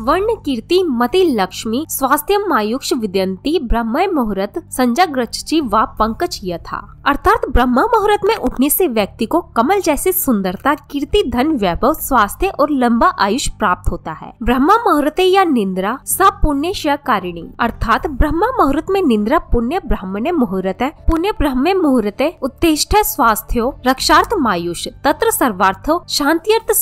वर्ण कीर्ति मति लक्ष्मी स्वास्थ्य मायुक्ष विद्यंती ब्रह्म मुहूर्त संजय ग्रची व पंकज यह था अर्थात ब्रह्म मुहूर्त में उठने से व्यक्ति को कमल जैसी सुंदरता कीर्ति धन वैभव स्वास्थ्य और लंबा आयुष प्राप्त होता है ब्रह्म मुहूर्त या निंद्रा सब पुण्य कारिणी अर्थात ब्रह्म मुहूर्त में निंद्रा पुण्य ब्राह्मण मुहूर्त है पुण्य ब्रह्म मुहूर्त उत्तेष्ट स्वास्थ्य रक्षार्थ मायुष तत्र सर्वार्थ शांति अर्थ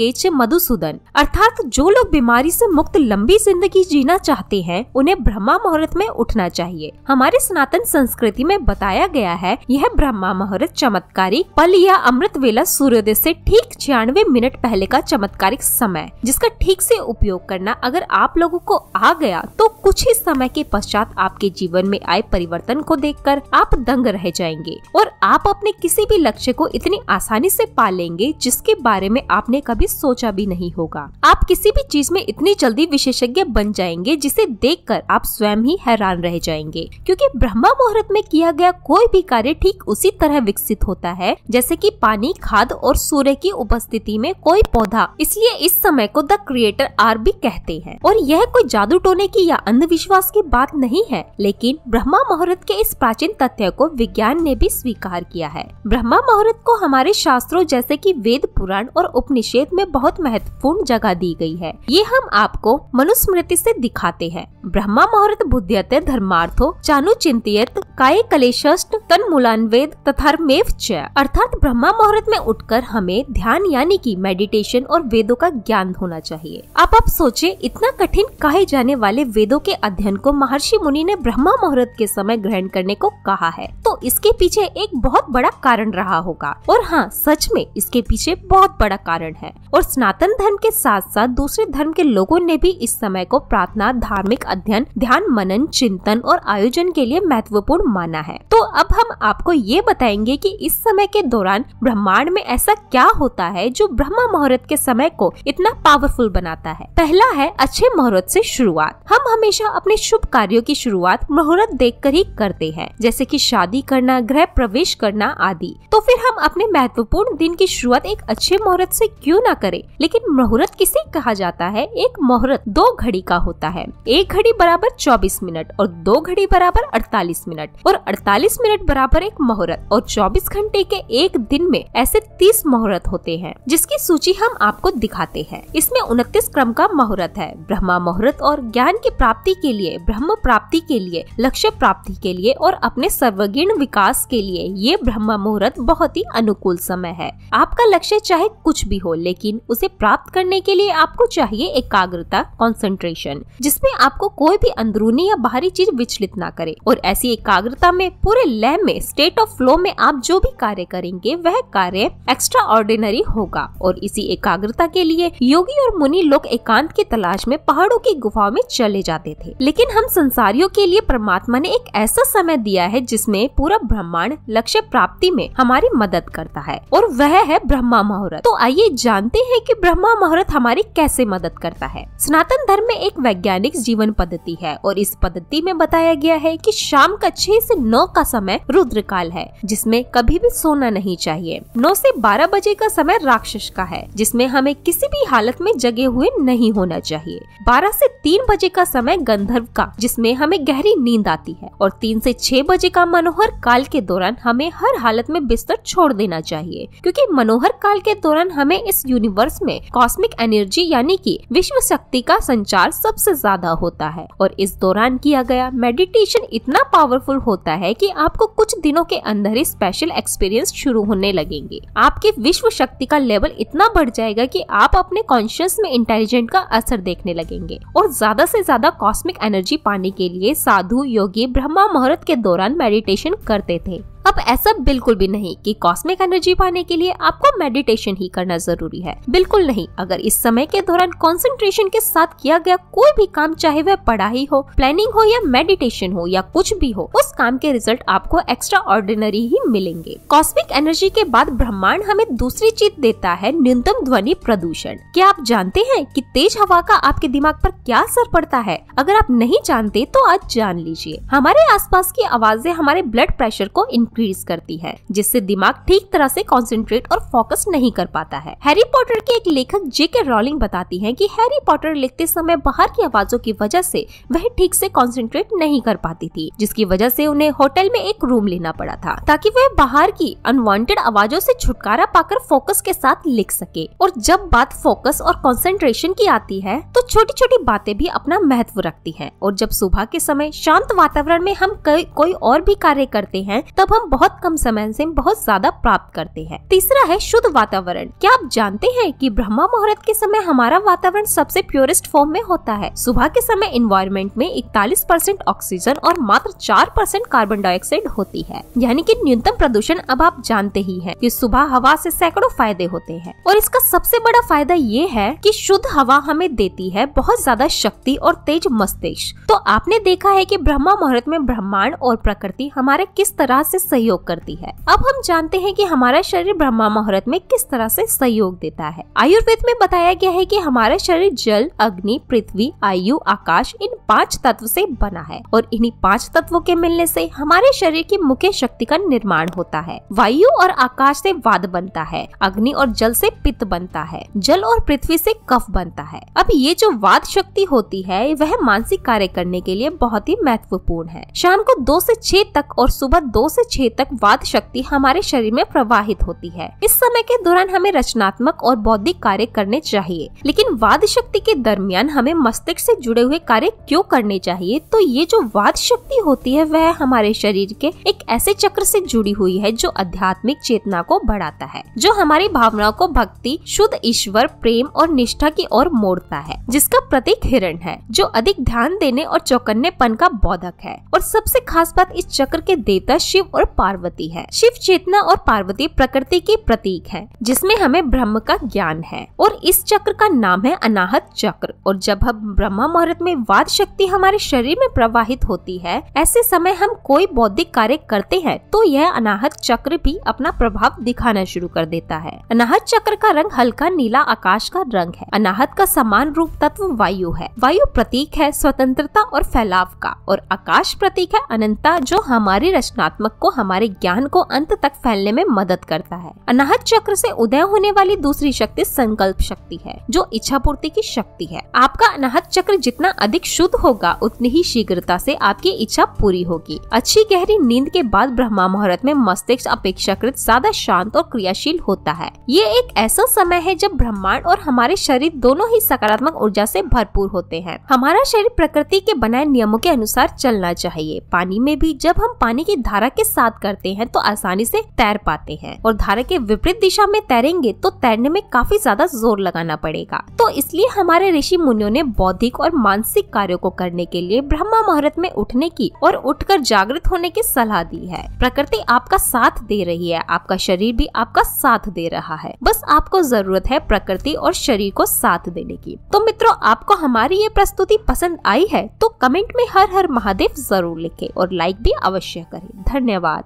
के मधुसूदन अर्थात जो लोग बीमारी से मुक्त लंबी जिंदगी जीना चाहते हैं उन्हें ब्रह्मा मुहूर्त में उठना चाहिए हमारे सनातन संस्कृति में बताया गया है यह ब्रह्मा मुहूर्त चमत्कारी पल या अमृत वेला सूर्योदय से ठीक छियानवे मिनट पहले का चमत्कारिक समय जिसका ठीक से उपयोग करना अगर आप लोगों को आ गया कुछ ही समय के पश्चात आपके जीवन में आए परिवर्तन को देखकर आप दंग रह जाएंगे और आप अपने किसी भी लक्ष्य को इतनी आसानी से पा लेंगे जिसके बारे में आपने कभी सोचा भी नहीं होगा आप किसी भी चीज में इतनी जल्दी विशेषज्ञ बन जाएंगे जिसे कर आप स्वयं ही हैरान रह जाएंगे क्योंकि ब्रह्मा मुहूर्त में किया गया कोई भी कार्य ठीक उसी तरह विकसित होता है जैसे कि पानी खाद और सूर्य की उपस्थिति में कोई पौधा इसलिए इस समय को द क्रिएटर आर भी कहते हैं और यह कोई जादू टोने की या अंधविश्वास की बात नहीं है लेकिन ब्रह्मा मुहूर्त के इस प्राचीन तथ्य को विज्ञान ने भी स्वीकार किया है ब्रह्मा मुहूर्त को हमारे शास्त्रों जैसे कि वेद पुराण और उपनिषेद में बहुत महत्वपूर्ण जगह दी गई है ये हम आपको मनुस्मृति से दिखाते हैं ब्रह्मा मुहूर्त बुद्धियत धर्मार्थो चानु चिंतित काय कलेष्ट तन मूलान्वेद तथा मेव अर्थात ब्रह्मा मुहूर्त में उठकर हमें ध्यान यानी कि मेडिटेशन और वेदों का ज्ञान होना चाहिए आप आप सोचे इतना कठिन कहे जाने वाले वेदों के अध्ययन को महर्षि मुनि ने ब्रह्मा मुहूर्त के समय ग्रहण करने को कहा है तो इसके पीछे एक बहुत बड़ा कारण रहा होगा और हाँ सच में इसके पीछे बहुत बड़ा कारण है और सनातन धर्म के साथ साथ दूसरे धर्म के लोगों ने भी इस समय को प्रार्थना धार्मिक अध्ययन ध्यान मनन चिंतन और आयोजन के लिए महत्वपूर्ण माना है तो अब हम आपको ये बताएंगे कि इस समय के दौरान ब्रह्मांड में ऐसा क्या होता है जो ब्रह्मा मुहूर्त के समय को इतना पावरफुल बनाता है पहला है अच्छे मुहूर्त से शुरुआत हम हमें हमेशा अपने शुभ कार्यों की शुरुआत मुहूर्त देखकर ही करते हैं जैसे कि शादी करना गृह प्रवेश करना आदि तो फिर हम अपने महत्वपूर्ण दिन की शुरुआत एक अच्छे मुहूर्त से क्यों ना करें लेकिन मुहूर्त किसे कहा जाता है एक मुहूर्त दो घड़ी का होता है एक घड़ी बराबर चौबीस मिनट और दो घड़ी बराबर अड़तालीस मिनट और अड़तालीस मिनट बराबर एक मुहूर्त और चौबीस घंटे के एक दिन में ऐसे तीस मुहूर्त होते हैं जिसकी सूची हम आपको दिखाते हैं इसमें उनतीस क्रम का मुहूर्त है ब्रह्मा मुहूर्त और ज्ञान की प्राप्ति प्राप्ति के लिए ब्रह्म प्राप्ति के लिए लक्ष्य प्राप्ति के लिए और अपने सर्वगीण विकास के लिए ये ब्रह्म मुहूर्त बहुत ही अनुकूल समय है आपका लक्ष्य चाहे कुछ भी हो लेकिन उसे प्राप्त करने के लिए आपको चाहिए एकाग्रता कॉन्सेंट्रेशन जिसमें आपको कोई भी अंदरूनी या बाहरी चीज विचलित न करे और ऐसी एकाग्रता में पूरे लय में स्टेट ऑफ फ्लो में आप जो भी कार्य करेंगे वह कार्य एक्स्ट्रा ऑर्डिनरी होगा और इसी एकाग्रता के लिए योगी और मुनि लोग एकांत की तलाश में पहाड़ों की गुफाओं में चले जाते करते थे लेकिन हम संसारियों के लिए परमात्मा ने एक ऐसा समय दिया है जिसमें पूरा ब्रह्मांड लक्ष्य प्राप्ति में हमारी मदद करता है और वह है ब्रह्मा मुहूर्त तो आइए जानते हैं कि ब्रह्मा मुहूर्त हमारी कैसे मदद करता है सनातन धर्म में एक वैज्ञानिक जीवन पद्धति है और इस पद्धति में बताया गया है की शाम का छह ऐसी नौ का समय रुद्र काल है जिसमे कभी भी सोना नहीं चाहिए नौ ऐसी बारह बजे का समय राक्षस का है जिसमे हमें किसी भी हालत में जगे हुए नहीं होना चाहिए बारह से तीन बजे का समय गंधर्व का जिसमें हमें गहरी नींद आती है और तीन से छह बजे का मनोहर काल के दौरान हमें हर हालत में बिस्तर छोड़ देना चाहिए क्योंकि मनोहर काल के दौरान हमें इस यूनिवर्स में कॉस्मिक एनर्जी यानी कि विश्व शक्ति का संचार सबसे ज्यादा होता है और इस दौरान किया गया मेडिटेशन इतना पावरफुल होता है की आपको कुछ दिनों के अंदर ही स्पेशल एक्सपीरियंस शुरू होने लगेंगे आपकी विश्व शक्ति का लेवल इतना बढ़ जाएगा की आप अपने कॉन्शियस में इंटेलिजेंट का असर देखने लगेंगे और ज्यादा से ज्यादा कॉस्मिक एनर्जी पाने के लिए साधु योगी ब्रह्मा मुहूर्त के दौरान मेडिटेशन करते थे अब ऐसा बिल्कुल भी नहीं कि कॉस्मिक एनर्जी पाने के लिए आपको मेडिटेशन ही करना जरूरी है बिल्कुल नहीं अगर इस समय के दौरान कंसंट्रेशन के साथ किया गया कोई भी काम चाहे वह पढ़ाई हो प्लानिंग हो या मेडिटेशन हो या कुछ भी हो उस काम के रिजल्ट आपको एक्स्ट्रा ऑर्डिनरी ही मिलेंगे कॉस्मिक एनर्जी के बाद ब्रह्मांड हमें दूसरी चीज देता है न्यूनतम ध्वनि प्रदूषण क्या आप जानते हैं की तेज हवा का आपके दिमाग आरोप क्या असर पड़ता है अगर आप नहीं जानते तो आज जान लीजिए हमारे आस की आवाजें हमारे ब्लड प्रेशर को इंक्रीज करती है जिससे दिमाग ठीक तरह से कॉन्सेंट्रेट और फोकस नहीं कर पाता है हैरी पॉटर के एक लेखक जे के रॉलिंग बताती है की हैरी पॉटर लिखते समय बाहर की आवाजों की वजह से वह ठीक से कॉन्सेंट्रेट नहीं कर पाती थी जिसकी वजह से उन्हें होटल में एक रूम लेना पड़ा था ताकि वह बाहर की अनवांटेड आवाजों से छुटकारा पाकर फोकस के साथ लिख सके और जब बात फोकस और कॉन्सेंट्रेशन की आती है छोटी छोटी बातें भी अपना महत्व रखती है और जब सुबह के समय शांत वातावरण में हम कोई और भी कार्य करते हैं तब हम बहुत कम समय से बहुत ज्यादा प्राप्त करते हैं तीसरा है शुद्ध वातावरण क्या आप जानते हैं कि ब्रह्मा मुहूर्त के समय हमारा वातावरण सबसे प्योरेस्ट फॉर्म में होता है सुबह के समय इन्वायरमेंट में इकतालीस परसेंट ऑक्सीजन और मात्र चार परसेंट कार्बन डाइऑक्साइड होती है यानी कि न्यूनतम प्रदूषण अब आप जानते ही हैं कि सुबह हवा से सैकड़ों फायदे होते हैं और इसका सबसे बड़ा फायदा ये है कि शुद्ध हवा हमें देती है है बहुत ज्यादा शक्ति और तेज मस्तिष्क तो आपने देखा है कि ब्रह्मा मुहूर्त में ब्रह्मांड और प्रकृति हमारे किस तरह से सहयोग करती है अब हम जानते हैं कि हमारा शरीर ब्रह्मा मुहूर्त में किस तरह से सहयोग देता है आयुर्वेद में बताया गया है कि हमारा शरीर जल अग्नि पृथ्वी आयु आकाश इन पांच तत्व से बना है और इन्हीं पांच तत्वों के मिलने से हमारे शरीर की मुख्य शक्ति का निर्माण होता है वायु और आकाश से वाद बनता है अग्नि और जल से पित्त बनता है जल और पृथ्वी से कफ बनता है अब ये जो वाद शक्ति होती है वह मानसिक कार्य करने के लिए बहुत ही महत्वपूर्ण है शाम को दो से छह तक और सुबह दो से छह तक वाद शक्ति हमारे शरीर में प्रवाहित होती है इस समय के दौरान हमें रचनात्मक और बौद्धिक कार्य करने चाहिए लेकिन वाद शक्ति के दरमियान हमें मस्तिष्क से जुड़े हुए कार्य क्यों करने चाहिए तो ये जो वाद शक्ति होती है वह हमारे शरीर के एक ऐसे चक्र से जुड़ी हुई है जो आध्यात्मिक चेतना को बढ़ाता है जो हमारी भावनाओं को भक्ति शुद्ध ईश्वर प्रेम और निष्ठा की ओर मोड़ता है जिस जिसका प्रतीक हिरण है जो अधिक ध्यान देने और चौकन्नेपन का बोधक है और सबसे खास बात इस चक्र के देवता शिव और पार्वती है शिव चेतना और पार्वती प्रकृति के प्रतीक है जिसमे हमें ब्रह्म का ज्ञान है और इस चक्र का नाम है अनाहत चक्र और जब हम ब्रह्मा मुहूर्त में वाद शक्ति हमारे शरीर में प्रवाहित होती है ऐसे समय हम कोई बौद्धिक कार्य करते हैं तो यह अनाहत चक्र भी अपना प्रभाव दिखाना शुरू कर देता है अनाहत चक्र का रंग हल्का नीला आकाश का रंग है अनाहत का समान रूप तथा तत्व वायु है वायु प्रतीक है स्वतंत्रता और फैलाव का और आकाश प्रतीक है अनंतता जो हमारी रचनात्मक को हमारे ज्ञान को अंत तक फैलने में मदद करता है अनाहत चक्र से उदय होने वाली दूसरी शक्ति संकल्प शक्ति है जो इच्छा पूर्ति की शक्ति है आपका अनाहत चक्र जितना अधिक शुद्ध होगा उतनी ही शीघ्रता से आपकी इच्छा पूरी होगी अच्छी गहरी नींद के बाद ब्रह्मा मुहूर्त में मस्तिष्क अपेक्षाकृत ज्यादा शांत और क्रियाशील होता है ये एक ऐसा समय है जब ब्रह्मांड और हमारे शरीर दोनों ही सकारात्मक ऊर्जा ऊर्जा से भरपूर होते हैं हमारा शरीर प्रकृति के बनाए नियमों के अनुसार चलना चाहिए पानी में भी जब हम पानी की धारा के साथ करते हैं तो आसानी से तैर पाते हैं और धारा के विपरीत दिशा में तैरेंगे तो तैरने में काफी ज्यादा जोर लगाना पड़ेगा तो इसलिए हमारे ऋषि मुनियों ने बौद्धिक और मानसिक कार्यो को करने के लिए ब्रह्मा मुहूर्त में उठने की और उठकर जागृत होने की सलाह दी है प्रकृति आपका साथ दे रही है आपका शरीर भी आपका साथ दे रहा है बस आपको जरूरत है प्रकृति और शरीर को साथ देने की तो मित्रों दोस्तों आपको हमारी ये प्रस्तुति पसंद आई है तो कमेंट में हर हर महादेव जरूर लिखें और लाइक भी अवश्य करें धन्यवाद